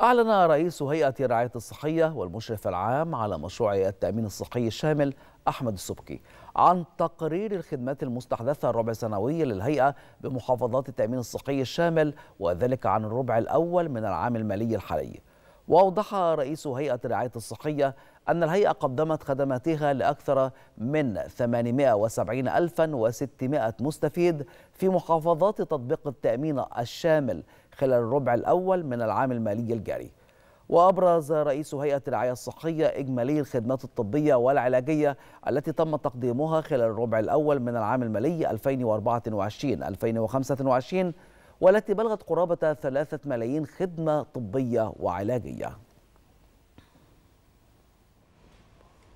أعلن رئيس هيئة رعاية الصحية والمشرف العام على مشروع التأمين الصحي الشامل أحمد السبكي عن تقرير الخدمات المستحدثة الربع سنوي للهيئة بمحافظات التأمين الصحي الشامل وذلك عن الربع الأول من العام المالي الحالي وأوضح رئيس هيئة الرعاية الصحية أن الهيئة قدمت خدماتها لأكثر من 870 ألفا مستفيد في محافظات تطبيق التأمين الشامل خلال الربع الأول من العام المالي الجاري وأبرز رئيس هيئة الرعاية الصحية إجمالي الخدمات الطبية والعلاجية التي تم تقديمها خلال الربع الأول من العام المالي 2024-2025 والتي بلغت قرابة 3 ملايين خدمة طبية وعلاجية